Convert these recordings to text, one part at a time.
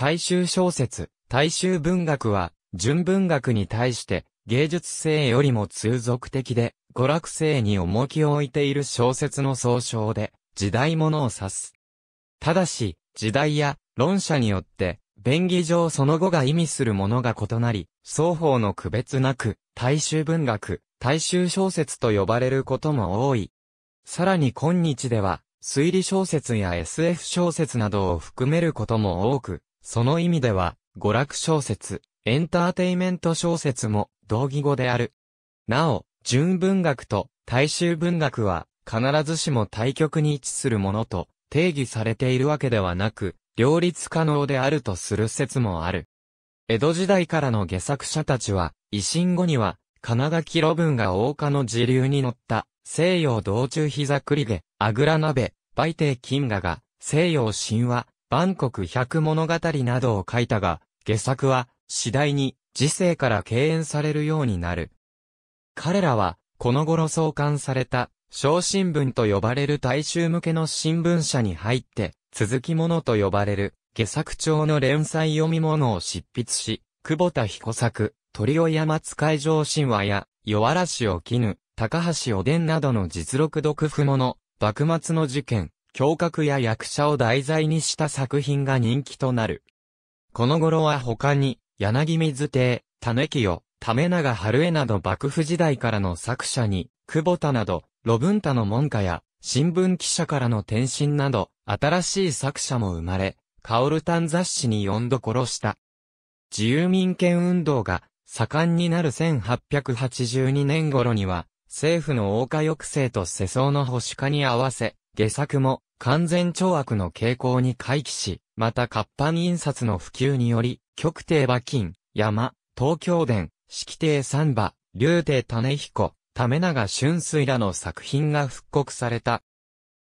大衆小説、大衆文学は、純文学に対して芸術性よりも通俗的で、娯楽性に重きを置いている小説の総称で、時代物を指す。ただし、時代や論者によって、便宜上その後が意味するものが異なり、双方の区別なく、大衆文学、大衆小説と呼ばれることも多い。さらに今日では、推理小説や SF 小説などを含めることも多く、その意味では、娯楽小説、エンターテイメント小説も同義語である。なお、純文学と大衆文学は必ずしも対極に位置するものと定義されているわけではなく、両立可能であるとする説もある。江戸時代からの下作者たちは、維新後には、金垣路文が大家の時流に乗った西洋道中膝栗毛、あぐら鍋、売帝金河が西洋神話、万国百物語などを書いたが、下作は次第に時世から敬遠されるようになる。彼らは、この頃創刊された、小新聞と呼ばれる大衆向けの新聞社に入って、続き物と呼ばれる、下作帳の連載読み物を執筆し、久保田彦作、鳥尾山使い上神話や、弱らしを絹、高橋おでんなどの実録読譜物、幕末の事件、胸郭や役者を題材にした作品が人気となる。この頃は他に、柳水亭、種清、為長春江など幕府時代からの作者に、久保田など、ブ文太の門下や、新聞記者からの転身など、新しい作者も生まれ、カオルタン雑誌にどこ殺した。自由民権運動が盛んになる1882年頃には、政府の謳歌抑制と世相の保守化に合わせ、下作も完全超悪の傾向に回帰し、また活版印刷の普及により、極帝馬金、山、東京伝、式帝三馬、竜帝種彦、為永春水らの作品が復刻された。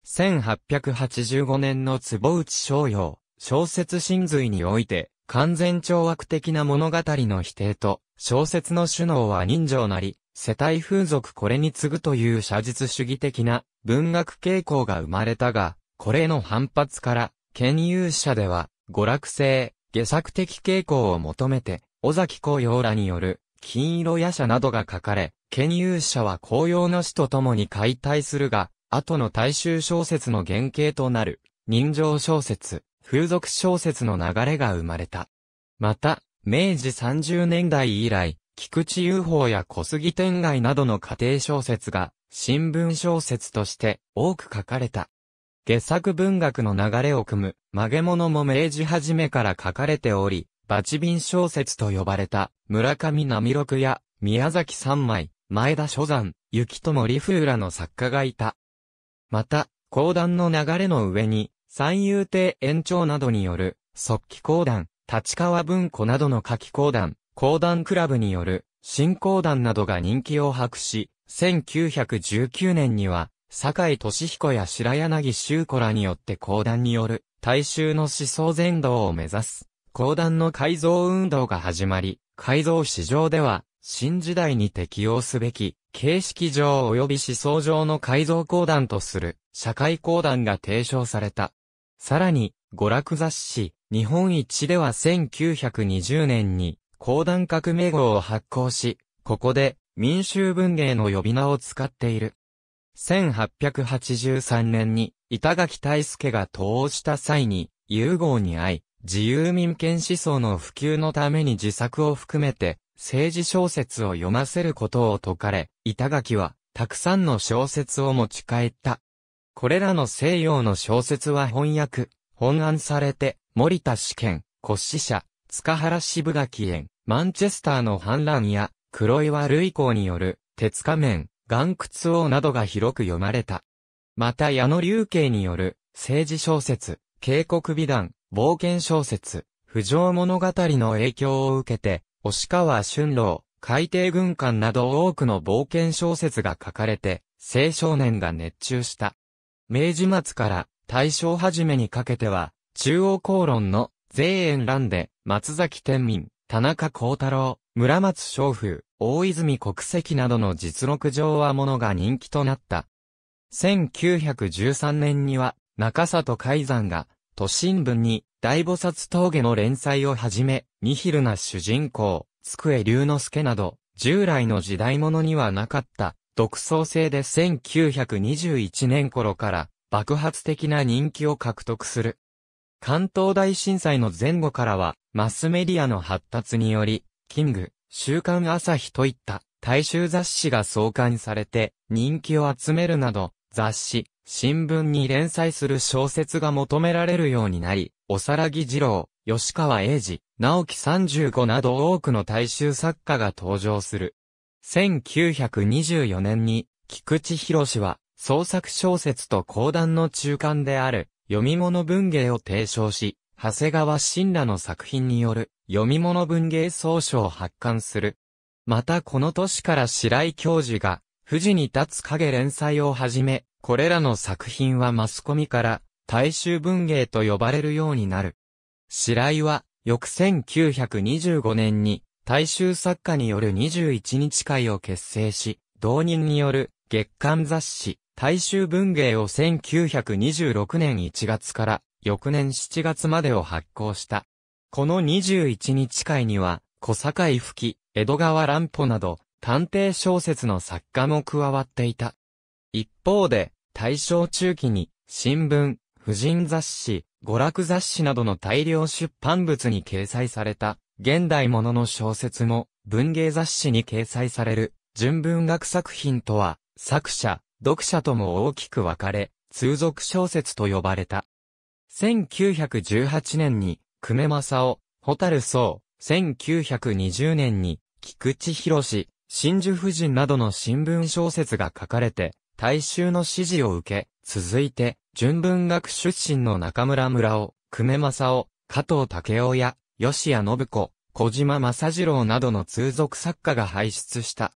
1885年の坪内商用、小説真髄において、完全超悪的な物語の否定と、小説の首脳は人情なり、世帯風俗これに次ぐという写実主義的な文学傾向が生まれたが、これの反発から、権有者では、娯楽性、下作的傾向を求めて、尾崎紅葉らによる、金色夜叉などが書かれ、権有者は紅葉の死と共に解体するが、後の大衆小説の原型となる、人情小説、風俗小説の流れが生まれた。また、明治30年代以来、菊池雄法や小杉天外などの家庭小説が、新聞小説として多く書かれた。下作文学の流れを組む、曲げ物も明治初めから書かれており、バチビン小説と呼ばれた、村上波六や、宮崎三枚、前田初山、雪友理風らの作家がいた。また、講談の流れの上に、三遊亭延長などによる、即帰講談、立川文庫などの夏き講談、講談クラブによる新講談などが人気を博し、1919年には、坂井俊彦や白柳修子らによって講談による大衆の思想全道を目指す講談の改造運動が始まり、改造市場では新時代に適用すべき形式上及び思想上の改造講談とする社会講談が提唱された。さらに、娯楽雑誌、日本一では1920年に、公団革命号を発行し、ここで民衆文芸の呼び名を使っている。1883年に板垣大輔が投稿した際に、融合に会い、自由民権思想の普及のために自作を含めて、政治小説を読ませることを説かれ、板垣は、たくさんの小説を持ち帰った。これらの西洋の小説は翻訳、本案されて、森田試験、骨子社、塚原渋垣園、マンチェスターの反乱や、黒岩類港による、鉄仮面、岩窟王などが広く読まれた。また矢野流慶による、政治小説、警告美談、冒険小説、不条物語の影響を受けて、押川春郎、海底軍艦など多くの冒険小説が書かれて、青少年が熱中した。明治末から大正初めにかけては、中央公論の全園乱で、松崎天民、田中幸太郎、村松昌風、大泉国籍などの実録上はものが人気となった。1913年には、中里海山が、都心部に、大菩薩峠の連載をはじめ、ニヒルな主人公、机龍之介など、従来の時代物にはなかった、独創性で1921年頃から、爆発的な人気を獲得する。関東大震災の前後からは、マスメディアの発達により、キング、週刊朝日といった大衆雑誌が創刊されて、人気を集めるなど、雑誌、新聞に連載する小説が求められるようになり、おさらぎ二郎、吉川英治、直木十五など多くの大衆作家が登場する。1924年に、菊池博士は、創作小説と講談の中間である、読み物文芸を提唱し、長谷川新らの作品による読み物文芸総書を発刊する。またこの年から白井教授が、富士に立つ影連載をはじめ、これらの作品はマスコミから大衆文芸と呼ばれるようになる。白井は、翌1925年に大衆作家による21日会を結成し、同人による月刊雑誌、大衆文芸を1926年1月から翌年7月までを発行した。この21日会には、小坂井吹、江戸川乱歩など、探偵小説の作家も加わっていた。一方で、大正中期に、新聞、婦人雑誌、娯楽雑誌などの大量出版物に掲載された、現代ものの小説も、文芸雑誌に掲載される、純文学作品とは、作者、読者とも大きく分かれ、通俗小説と呼ばれた。1918年に、久米正夫、蛍荘、1920年に、菊池博士、真珠夫人などの新聞小説が書かれて、大衆の支持を受け、続いて、純文学出身の中村村尾、久米正夫、加藤武夫や、吉谷信子、小島正次郎などの通俗作家が輩出した。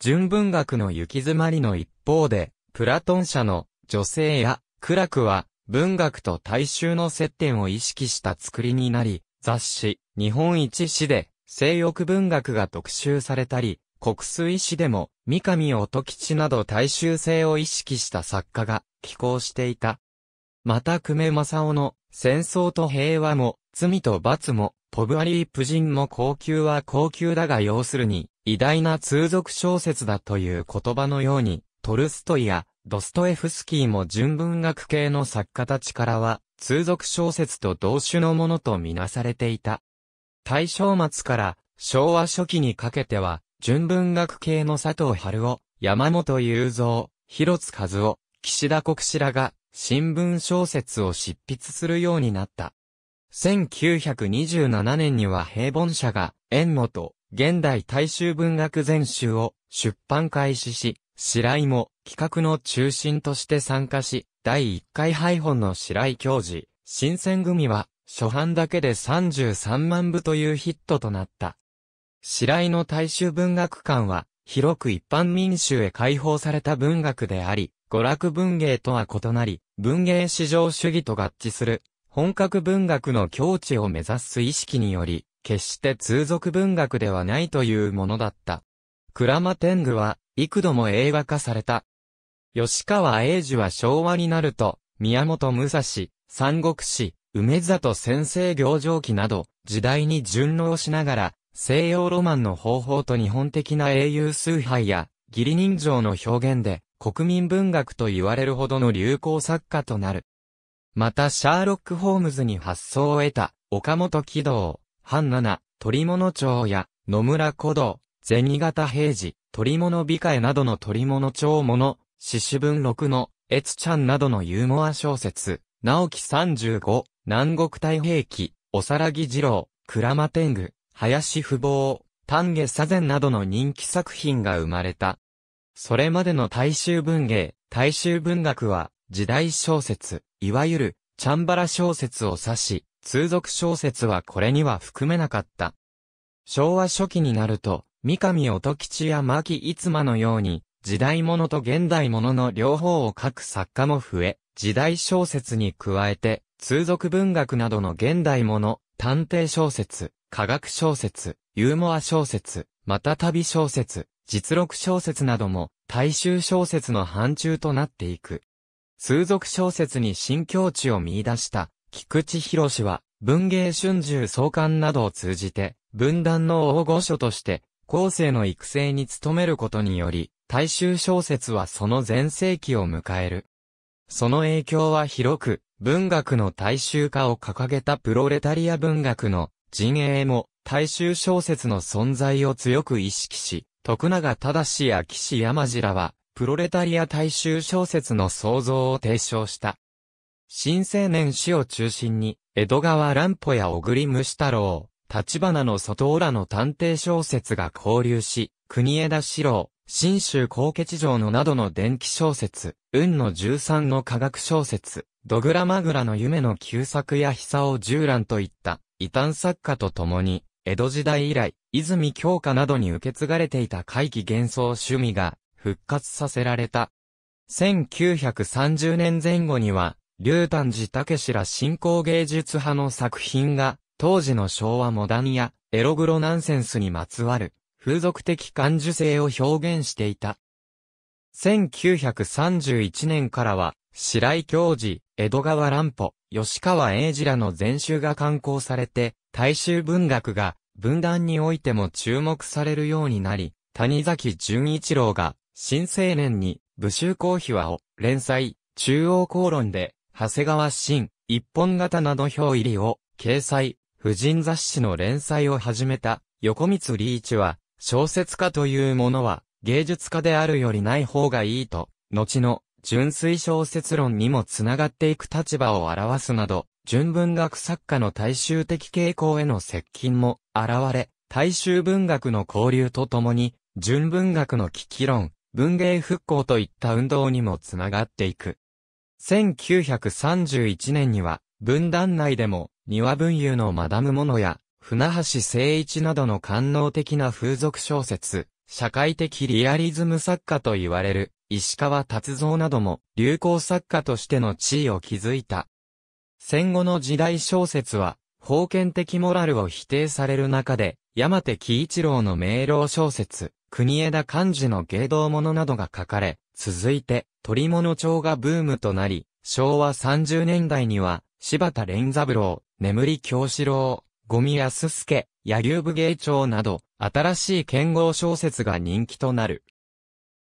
純文学の行き詰まりの一方で、プラトン社の女性や苦楽は文学と大衆の接点を意識した作りになり、雑誌、日本一史で性欲文学が特集されたり、国水史でも三上音吉など大衆性を意識した作家が寄稿していた。また久米正夫の戦争と平和も罪と罰もポブアリー夫人も高級は高級だが要するに、偉大な通俗小説だという言葉のように、トルストイやドストエフスキーも純文学系の作家たちからは、通俗小説と同種のものとみなされていた。大正末から昭和初期にかけては、純文学系の佐藤春夫、山本雄三、広津和夫、岸田国志らが新聞小説を執筆するようになった。1927年には平凡社が、縁元、現代大衆文学全集を出版開始し、白井も企画の中心として参加し、第1回配本の白井教授、新選組は、初版だけで33万部というヒットとなった。白井の大衆文学館は、広く一般民衆へ開放された文学であり、娯楽文芸とは異なり、文芸史上主義と合致する本格文学の境地を目指す意識により、決して通俗文学ではないというものだった。クラマテングは、幾度も映画化された。吉川英治は昭和になると、宮本武蔵、三国志、梅里先生行情記など、時代に順応しながら、西洋ロマンの方法と日本的な英雄崇拝や、義理人情の表現で、国民文学と言われるほどの流行作家となる。またシャーロック・ホームズに発想を得た、岡本喜道、半七、鳥物町や、野村古道、銭形平次、鳥物美化などの鳥物町もの、獅子文録の、越ちゃんなどのユーモア小説、直木35、南国太平記、おさらぎ二郎、倉間天狗、林不坊、丹下左前などの人気作品が生まれた。それまでの大衆文芸、大衆文学は、時代小説、いわゆる、チャンバラ小説を指し、通俗小説はこれには含めなかった。昭和初期になると、三上音吉や牧逸馬のように、時代物と現代物の両方を書く作家も増え、時代小説に加えて、通俗文学などの現代物、探偵小説、科学小説、ユーモア小説、また旅小説、実録小説なども、大衆小説の範疇となっていく。数俗小説に新境地を見出した菊池博士は文芸春秋創刊などを通じて文壇の大御所として後世の育成に努めることにより大衆小説はその全盛期を迎える。その影響は広く文学の大衆化を掲げたプロレタリア文学の陣営も大衆小説の存在を強く意識し、徳永正や岸山次らは、プロレタリア大衆小説の創造を提唱した。新青年史を中心に、江戸川乱歩や小栗虫太郎、立花の外浦の探偵小説が交流し、国枝四郎、新州高血城のなどの伝記小説、運の十三の科学小説、ドグラマグラの夢の旧作や久尾十蘭といった異端作家と共に、江戸時代以来、泉京家などに受け継がれていた怪奇幻想趣味が、復活させられた。1930年前後には、龍丹寺武ら新興芸術派の作品が、当時の昭和モダンや、エログロナンセンスにまつわる、風俗的感受性を表現していた。1931年からは、白井教授、江戸川乱歩、吉川英治らの全集が刊行されて、大衆文学が文壇においても注目されるようになり、谷崎潤一郎が新青年に、武州公秘話を、連載、中央公論で、長谷川新、一本型など表入りを、掲載、婦人雑誌の連載を始めた、横光リーチは、小説家というものは、芸術家であるよりない方がいいと、後の、純粋小説論にもつながっていく立場を表すなど、純文学作家の大衆的傾向への接近も現れ、大衆文学の交流とともに、純文学の危機論、文芸復興といった運動にもつながっていく。1931年には、文壇内でも、庭文雄のマダムモノや、船橋聖一などの官能的な風俗小説、社会的リアリズム作家と言われる、石川達三なども、流行作家としての地位を築いた。戦後の時代小説は、封建的モラルを否定される中で、山手喜一郎の明朗小説、国枝漢字の芸道物などが書かれ、続いて、鳥物帳がブームとなり、昭和30年代には、柴田連三郎、眠り京志郎、ゴミ安助、野球部芸帳など、新しい剣豪小説が人気となる。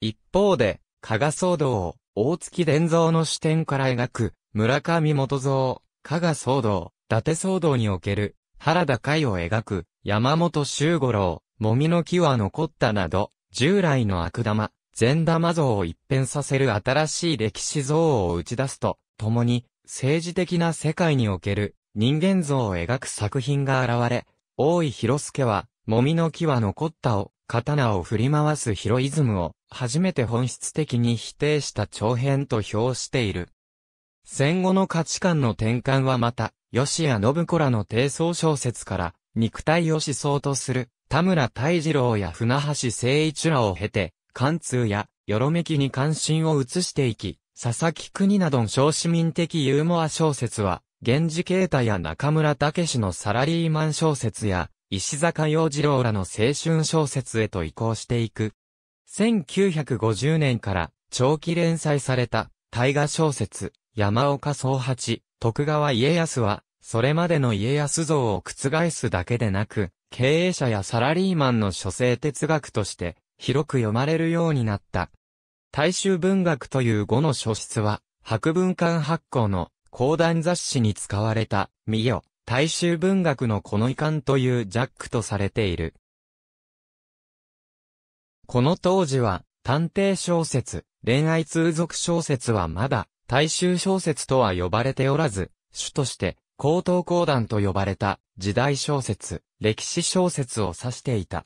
一方で、加賀騒動を、大月伝蔵の視点から描く、村上元蔵、加賀騒動、伊達騒動における、原田海を描く、山本周五郎、もみの木は残ったなど、従来の悪玉、善玉像を一変させる新しい歴史像を打ち出すと、共に、政治的な世界における人間像を描く作品が現れ、大井広助は、もみの木は残ったを、刀を振り回すヒロイズムを、初めて本質的に否定した長編と評している。戦後の価値観の転換はまた、吉谷信子らの低層小説から、肉体を思想とする田村大二郎や船橋誠一らを経て、貫通や、よろめきに関心を移していき、佐々木国など小市民的ユーモア小説は、源氏形太や中村武氏のサラリーマン小説や、石坂洋次郎らの青春小説へと移行していく。1950年から長期連載された大河小説、山岡宗八、徳川家康は、それまでの家康像を覆すだけでなく、経営者やサラリーマンの書生哲学として広く読まれるようになった。大衆文学という語の書室は、博文館発行の講談雑誌に使われた、見よ、大衆文学のこの遺憾というジャックとされている。この当時は、探偵小説、恋愛通俗小説はまだ、大衆小説とは呼ばれておらず、主として、高等講談と呼ばれた時代小説、歴史小説を指していた。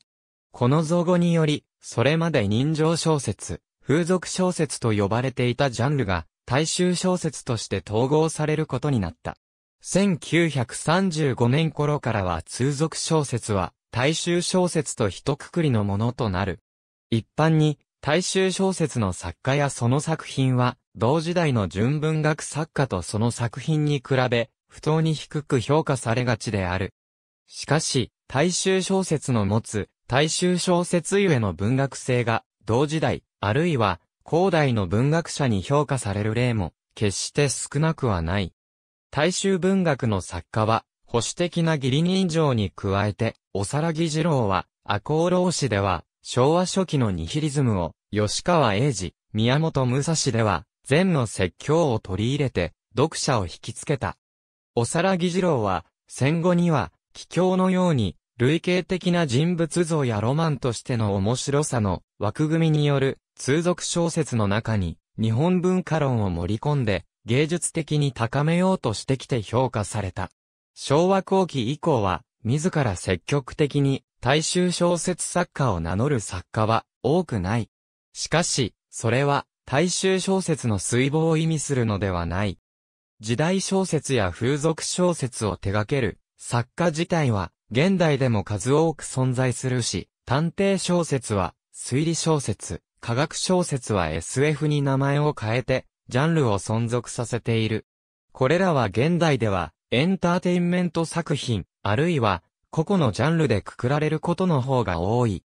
この造語により、それまで人情小説、風俗小説と呼ばれていたジャンルが大衆小説として統合されることになった。1935年頃からは通俗小説は大衆小説と一括りのものとなる。一般に大衆小説の作家やその作品は同時代の純文学作家とその作品に比べ不当に低く評価されがちである。しかし、大衆小説の持つ、大衆小説ゆえの文学性が、同時代、あるいは、後代の文学者に評価される例も、決して少なくはない。大衆文学の作家は、保守的な義理人情に加えて、おさらぎ二郎は、赤穂浪士では、昭和初期のニヒリズムを、吉川英治、宮本武蔵では、禅の説教を取り入れて、読者を引きつけた。おさらぎ二郎は、戦後には、奇境のように、類型的な人物像やロマンとしての面白さの枠組みによる通俗小説の中に日本文化論を盛り込んで芸術的に高めようとしてきて評価された。昭和後期以降は自ら積極的に大衆小説作家を名乗る作家は多くない。しかし、それは大衆小説の水防を意味するのではない。時代小説や風俗小説を手掛ける作家自体は現代でも数多く存在するし、探偵小説は推理小説、科学小説は SF に名前を変えてジャンルを存続させている。これらは現代ではエンターテインメント作品、あるいは個々のジャンルでくくられることの方が多い。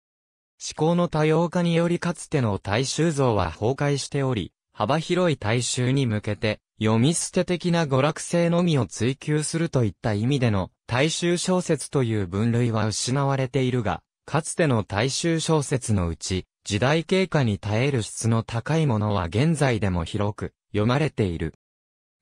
思考の多様化によりかつての大衆像は崩壊しており、幅広い大衆に向けて読み捨て的な娯楽性のみを追求するといった意味での大衆小説という分類は失われているが、かつての大衆小説のうち、時代経過に耐える質の高いものは現在でも広く読まれている。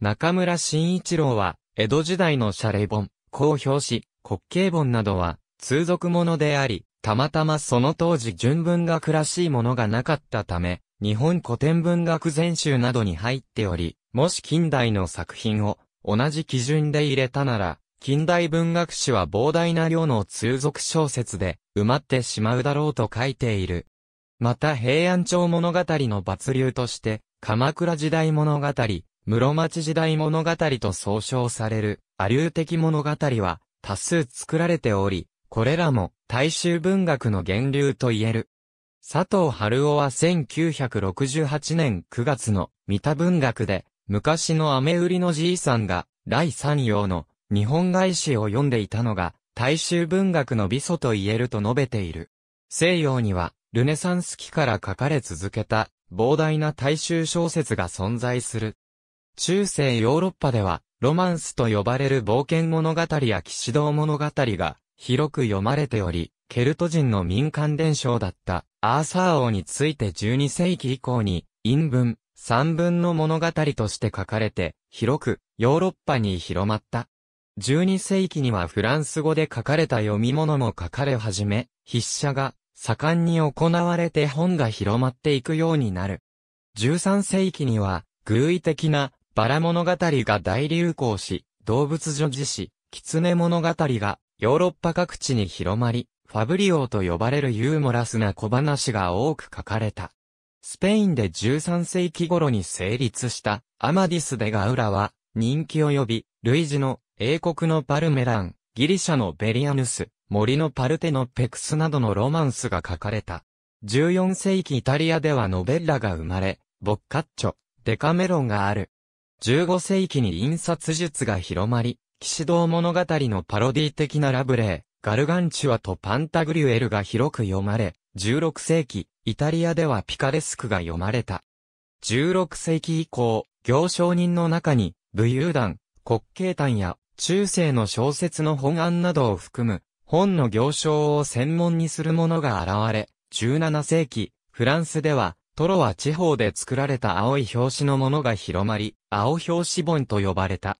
中村慎一郎は、江戸時代の謝礼本、公表し、滑稽本などは、通俗ものであり、たまたまその当時純文学らしいものがなかったため、日本古典文学全集などに入っており、もし近代の作品を同じ基準で入れたなら、近代文学史は膨大な量の通俗小説で埋まってしまうだろうと書いている。また平安朝物語の抜流として、鎌倉時代物語、室町時代物語と総称される、阿流的物語は多数作られており、これらも大衆文学の源流と言える。佐藤春夫は1968年9月の三田文学で昔の雨売りのじいさんが、来三陽の日本外史を読んでいたのが、大衆文学の美祖と言えると述べている。西洋には、ルネサンス期から書かれ続けた、膨大な大衆小説が存在する。中世ヨーロッパでは、ロマンスと呼ばれる冒険物語や騎士道物語が、広く読まれており、ケルト人の民間伝承だった、アーサー王について12世紀以降に、陰文、三文の物語として書かれて、広くヨーロッパに広まった。12世紀にはフランス語で書かれた読み物も書かれ始め、筆者が盛んに行われて本が広まっていくようになる。13世紀には、偶意的なバラ物語が大流行し、動物女児誌、狐物語がヨーロッパ各地に広まり、ファブリオと呼ばれるユーモラスな小話が多く書かれた。スペインで13世紀頃に成立したアマディス・デ・ガウラは人気を呼び、類似の英国のパルメラン、ギリシャのベリアヌス、森のパルテノペクスなどのロマンスが書かれた。14世紀イタリアではノベッラが生まれ、ボッカッチョ、デカメロンがある。15世紀に印刷術が広まり、騎士道物語のパロディ的なラブレー、ガルガンチュアとパンタグリュエルが広く読まれ、16世紀、イタリアではピカレスクが読まれた。16世紀以降、行商人の中に、武勇団、国慶団や、中世の小説の本案などを含む、本の行商を専門にする者が現れ、17世紀、フランスでは、トロは地方で作られた青い表紙のものが広まり、青表紙本と呼ばれた。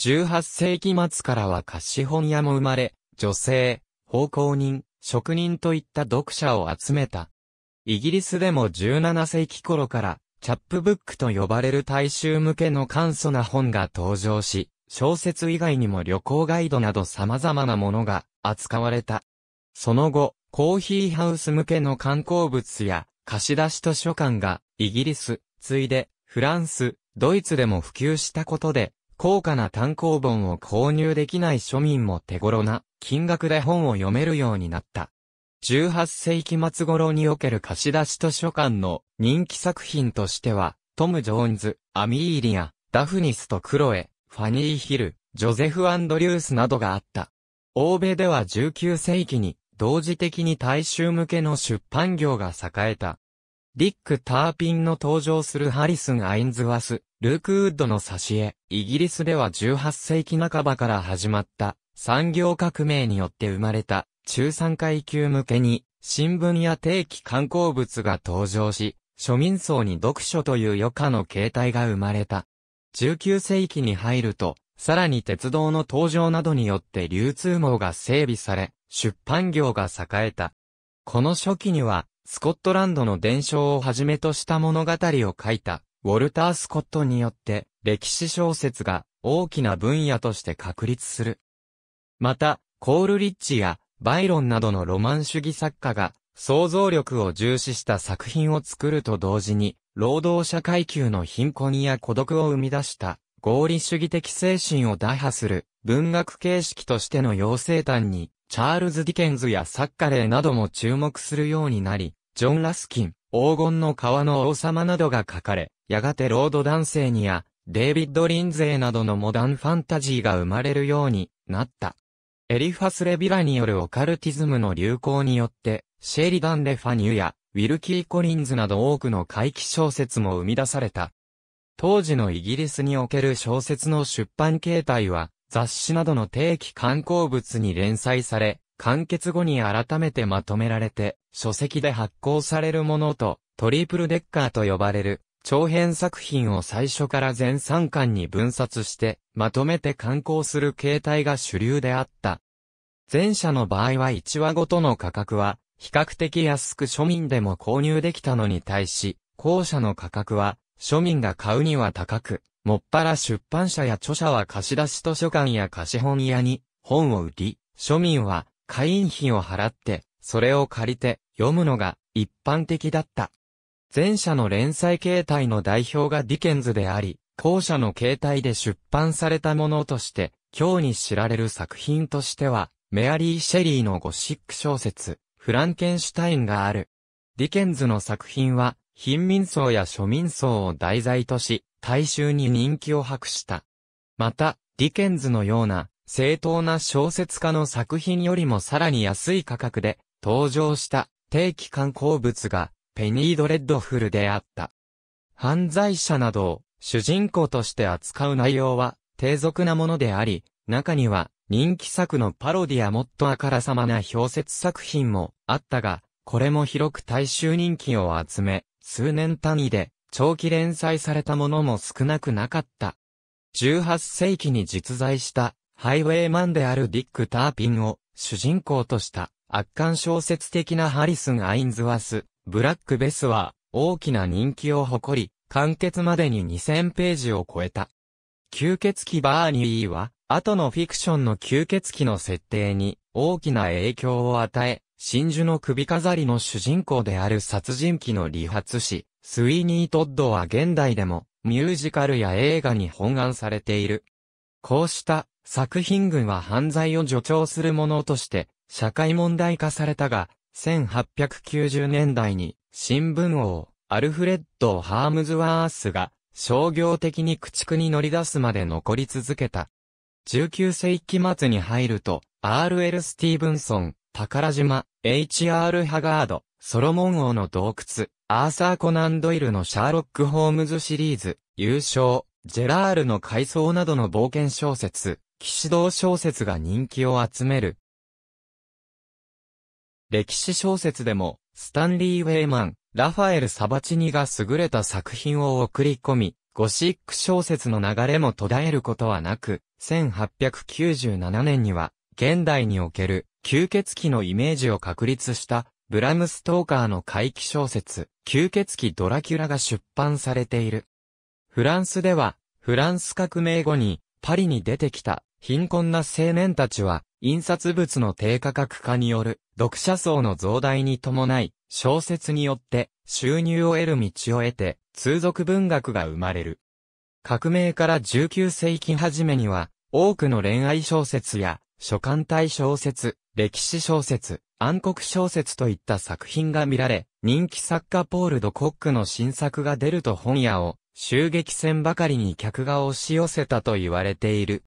18世紀末からは貸本屋も生まれ、女性、奉公人、職人といった読者を集めた。イギリスでも17世紀頃から、チャップブックと呼ばれる大衆向けの簡素な本が登場し、小説以外にも旅行ガイドなど様々なものが扱われた。その後、コーヒーハウス向けの観光物や貸し出し図書館がイギリス、ついでフランス、ドイツでも普及したことで高価な単行本を購入できない庶民も手頃な金額で本を読めるようになった。18世紀末頃における貸し出し図書館の人気作品としては、トム・ジョーンズ、アミーリア、ダフニスとクロエ、ファニー・ヒル、ジョゼフ・アンドリュースなどがあった。欧米では19世紀に同時的に大衆向けの出版業が栄えた。リック・ターピンの登場するハリスン・アインズワス、ルーク・ウッドの挿絵、イギリスでは18世紀半ばから始まった産業革命によって生まれた中産階級向けに新聞や定期観光物が登場し、庶民層に読書という余暇の形態が生まれた。19世紀に入ると、さらに鉄道の登場などによって流通網が整備され、出版業が栄えた。この初期には、スコットランドの伝承をはじめとした物語を書いた、ウォルター・スコットによって、歴史小説が大きな分野として確立する。また、コール・リッチやバイロンなどのロマン主義作家が、想像力を重視した作品を作ると同時に、労働者階級の貧困や孤独を生み出した合理主義的精神を打破する文学形式としての妖精端にチャールズ・ディケンズやサッカレーなども注目するようになり、ジョン・ラスキン、黄金の川の王様などが書かれ、やがてロード・男性にや、デイビッド・リンゼーなどのモダンファンタジーが生まれるようになった。エリファス・レビラによるオカルティズムの流行によって、シェリダン・レファニューやウィルキー・コリンズなど多くの怪奇小説も生み出された。当時のイギリスにおける小説の出版形態は、雑誌などの定期刊行物に連載され、完結後に改めてまとめられて、書籍で発行されるものと、トリプルデッカーと呼ばれる、長編作品を最初から全3巻に分割して、まとめて刊行する形態が主流であった。前者の場合は1話ごとの価格は、比較的安く庶民でも購入できたのに対し、後者の価格は、庶民が買うには高く、もっぱら出版社や著者は貸し出し図書館や貸本屋に本を売り、庶民は会員費を払って、それを借りて読むのが一般的だった。前者の連載形態の代表がディケンズであり、後者の形態で出版されたものとして、今日に知られる作品としては、メアリー・シェリーのゴシック小説、フランケンシュタインがある。ディケンズの作品は、貧民層や庶民層を題材とし、大衆に人気を博した。また、ディケンズのような正当な小説家の作品よりもさらに安い価格で登場した定期刊行物がペニードレッドフルであった。犯罪者などを主人公として扱う内容は低俗なものであり、中には人気作のパロディやもっとあからさまな表説作品もあったが、これも広く大衆人気を集め、数年単位で長期連載されたものも少なくなかった。18世紀に実在したハイウェイマンであるディック・ターピンを主人公とした圧巻小説的なハリスン・アインズワス、ブラック・ベスは大きな人気を誇り、完結までに2000ページを超えた。吸血鬼バーニーは、後のフィクションの吸血鬼の設定に大きな影響を与え、真珠の首飾りの主人公である殺人鬼の理髪師、スイーニー・トッドは現代でもミュージカルや映画に本案されている。こうした作品群は犯罪を助長するものとして社会問題化されたが、1890年代に新聞王アルフレッド・ハームズワースが商業的に駆逐に乗り出すまで残り続けた。19世紀末に入ると、RL スティーブンソン、宝島、HR ハガード、ソロモン王の洞窟、アーサー・コナン・ドイルのシャーロック・ホームズシリーズ、優勝、ジェラールの回想などの冒険小説、騎士道小説が人気を集める。歴史小説でも、スタンリー・ウェイマン、ラファエル・サバチニが優れた作品を送り込み、ゴシック小説の流れも途絶えることはなく、1897年には、現代における吸血鬼のイメージを確立したブラム・ストーカーの怪奇小説、吸血鬼ドラキュラが出版されている。フランスでは、フランス革命後に、パリに出てきた、貧困な青年たちは、印刷物の低価格化による、読者層の増大に伴い、小説によって、収入を得る道を得て、通俗文学が生まれる。革命から19世紀初めには、多くの恋愛小説や、書簡体小説、歴史小説、暗黒小説といった作品が見られ、人気作家ポール・ド・コックの新作が出ると本屋を襲撃戦ばかりに客が押し寄せたと言われている。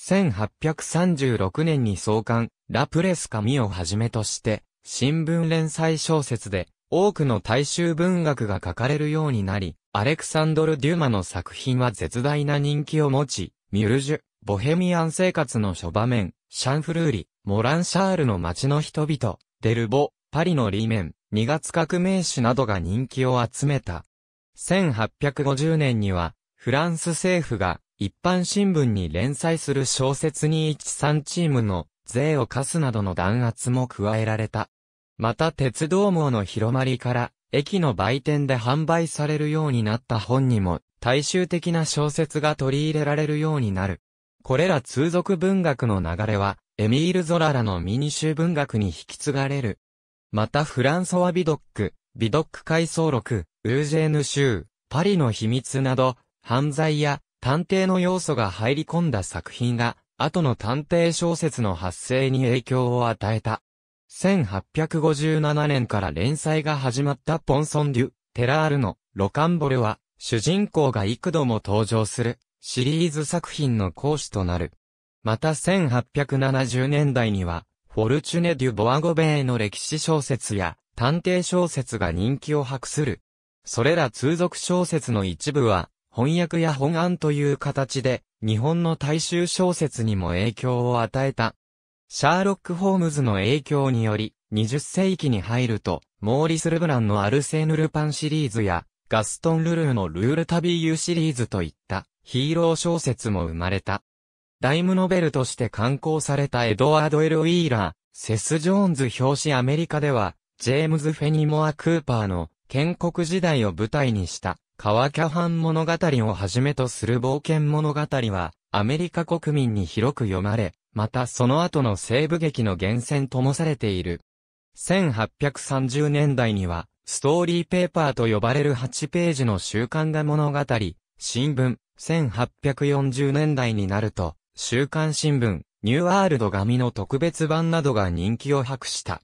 1836年に創刊、ラプレス紙をはじめとして、新聞連載小説で、多くの大衆文学が書かれるようになり、アレクサンドル・デュマの作品は絶大な人気を持ち、ミュルジュ、ボヘミアン生活の諸場面、シャンフルーリ、モランシャールの街の人々、デルボ、パリのリーメン、二月革命史などが人気を集めた。1850年には、フランス政府が一般新聞に連載する小説に13チームの税を課すなどの弾圧も加えられた。また鉄道網の広まりから駅の売店で販売されるようになった本にも大衆的な小説が取り入れられるようになる。これら通俗文学の流れは、エミール・ゾラらのミニシュ文学に引き継がれる。またフランソワ・ビドック、ビドック回想録、ウージェーヌ・シュー、パリの秘密など、犯罪や探偵の要素が入り込んだ作品が、後の探偵小説の発生に影響を与えた。1857年から連載が始まったポンソン・デュ・テラールのロカンボルは、主人公が幾度も登場するシリーズ作品の講師となる。また1870年代には、フォルチュネ・デュ・ボアゴベーの歴史小説や探偵小説が人気を博する。それら通俗小説の一部は、翻訳や本案という形で、日本の大衆小説にも影響を与えた。シャーロック・ホームズの影響により、20世紀に入ると、モーリス・ルブランのアルセーヌ・ルパンシリーズや、ガストン・ルルーのルール・タビーユシリーズといった、ヒーロー小説も生まれた。ダイムノベルとして刊行されたエドワード・エル・ウィーラー、セス・ジョーンズ表紙アメリカでは、ジェームズ・フェニモア・クーパーの建国時代を舞台にした、カワキャハン物語をはじめとする冒険物語は、アメリカ国民に広く読まれ、またその後の西部劇の源泉ともされている。1830年代には、ストーリーペーパーと呼ばれる8ページの週刊が物語、新聞、1840年代になると、週刊新聞、ニューワールド紙の特別版などが人気を博した。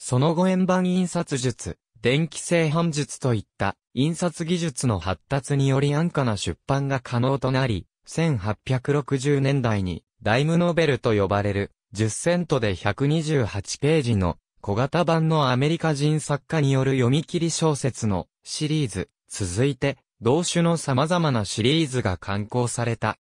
その後円盤印刷術、電気製版術といった印刷技術の発達により安価な出版が可能となり、1860年代にダイムノベルと呼ばれる10セントで128ページの小型版のアメリカ人作家による読み切り小説のシリーズ、続いて同種の様々なシリーズが刊行された。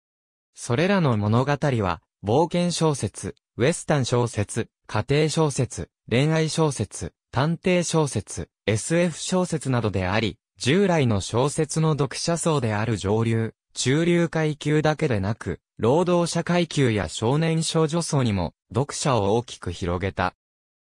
それらの物語は、冒険小説、ウェスタン小説、家庭小説、恋愛小説、探偵小説、SF 小説などであり、従来の小説の読者層である上流、中流階級だけでなく、労働者階級や少年少女層にも読者を大きく広げた。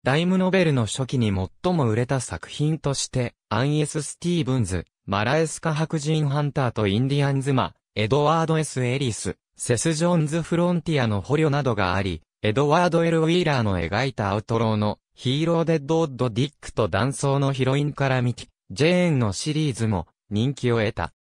ライムノベルの初期に最も売れた作品として、アン・エス・スティーブンズ、マラエスカ白人ハンターとインディアンズマ、エドワード・エス・エリス、セス・ジョンズ・フロンティアの捕虜などがあり、エドワード・エル・ウィーラーの描いたアウトローのヒーロー・デッド・オッド・ディックと断層のヒロインからミキ、ジェーンのシリーズも人気を得た。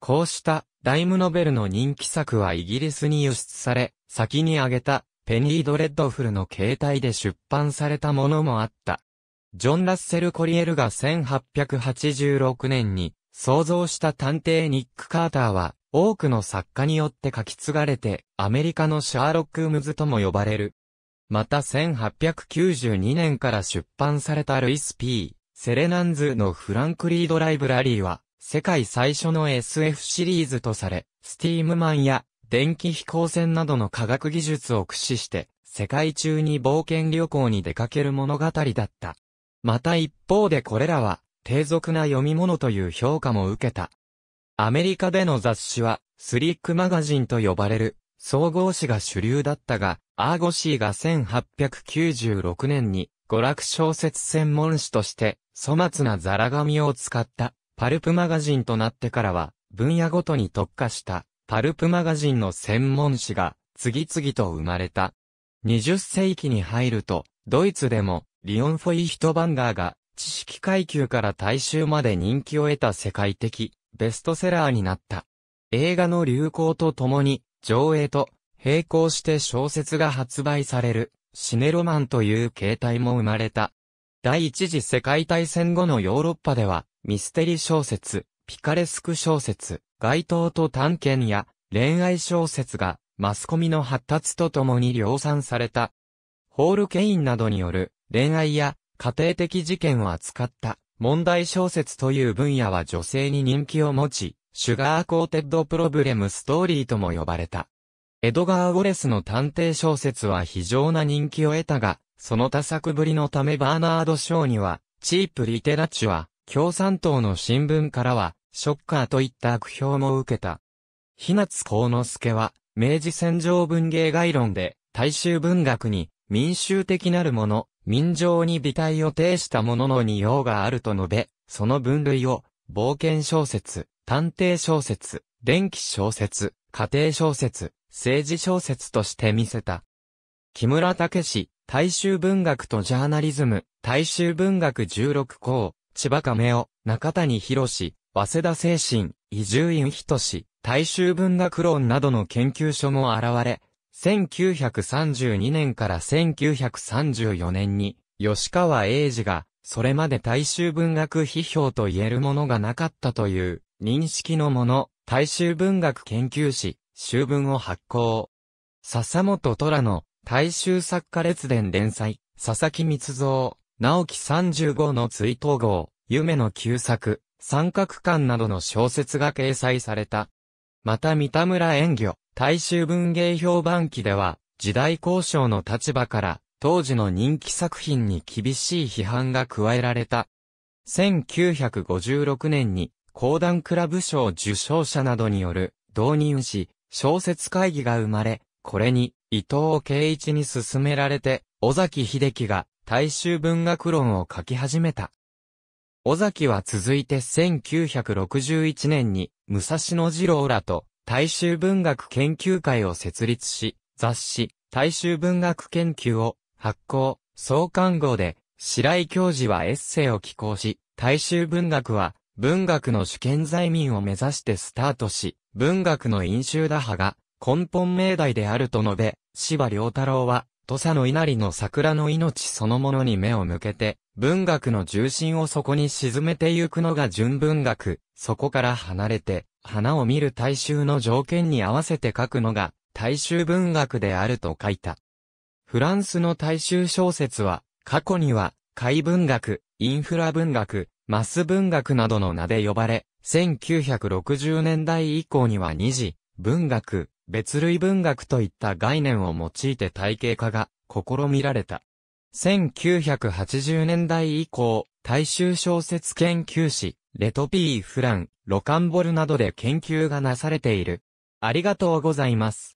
こうしたライムノベルの人気作はイギリスに輸出され、先に挙げたペニー・ドレッドフルの携帯で出版されたものもあった。ジョン・ラッセル・コリエルが1886年に創造した探偵ニック・カーターは、多くの作家によって書き継がれて、アメリカのシャーロック・ウムズとも呼ばれる。また1892年から出版されたルイス・ P・ セレナンズのフランクリード・ライブラリーは、世界最初の SF シリーズとされ、スティームマンや電気飛行船などの科学技術を駆使して、世界中に冒険旅行に出かける物語だった。また一方でこれらは、低俗な読み物という評価も受けた。アメリカでの雑誌は、スリックマガジンと呼ばれる、総合誌が主流だったが、アーゴシーが1896年に、娯楽小説専門誌として、粗末なザラ紙を使った、パルプマガジンとなってからは、分野ごとに特化したパルプマガジンの専門誌が次々と生まれた。20世紀に入ると、ドイツでも、リオン・フォイヒトバンガーが、知識階級から大衆まで人気を得た世界的、ベストセラーになった。映画の流行とともに、上映と、並行して小説が発売される、シネロマンという形態も生まれた。第一次世界大戦後のヨーロッパでは、ミステリ小説、ピカレスク小説、街頭と探検や恋愛小説がマスコミの発達とともに量産された。ホール・ケインなどによる恋愛や家庭的事件を扱った問題小説という分野は女性に人気を持ち、シュガーコーテッドプロブレムストーリーとも呼ばれた。エドガー・ウォレスの探偵小説は非常な人気を得たが、その多作ぶりのためバーナード・ショーには、チープ・リテラチュア、共産党の新聞からは、ショッカーといった悪評も受けた。日夏幸之助は、明治戦場文芸概論で、大衆文学に、民衆的なるもの、民情に美体を呈したもののに用があると述べ、その分類を、冒険小説、探偵小説、電気小説、家庭小説、政治小説として見せた。木村武史、大衆文学とジャーナリズム、大衆文学16校、千葉亀尾、中谷博史、早稲田精神、伊集院人氏、大衆文学論などの研究所も現れ、1932年から1934年に、吉川英治が、それまで大衆文学批評と言えるものがなかったという、認識のもの、大衆文学研究誌、修文を発行。笹本虎の、大衆作家列伝連載、佐々木密造、直木35の追悼号、夢の旧作、三角館などの小説が掲載された。また三田村演魚、大衆文芸評判記では、時代交渉の立場から、当時の人気作品に厳しい批判が加えられた。1956年に、講談クラブ賞受賞者などによる、導入し、小説会議が生まれ、これに、伊藤圭一に勧められて、尾崎秀樹が大衆文学論を書き始めた。尾崎は続いて1961年に、武蔵野二郎らと、大衆文学研究会を設立し、雑誌、大衆文学研究を発行、創刊号で、白井教授はエッセイを寄稿し、大衆文学は、文学の主権在民を目指してスタートし、文学の飲酒打破が、根本命題であると述べ、芝良太郎は、土佐の稲荷の桜の命そのものに目を向けて、文学の重心をそこに沈めてゆくのが純文学、そこから離れて、花を見る大衆の条件に合わせて書くのが、大衆文学であると書いた。フランスの大衆小説は、過去には、海文学、インフラ文学、マス文学などの名で呼ばれ、1960年代以降には二次、文学、別類文学といった概念を用いて体系化が試みられた。1980年代以降、大衆小説研究誌、レトピー・フラン、ロカンボルなどで研究がなされている。ありがとうございます。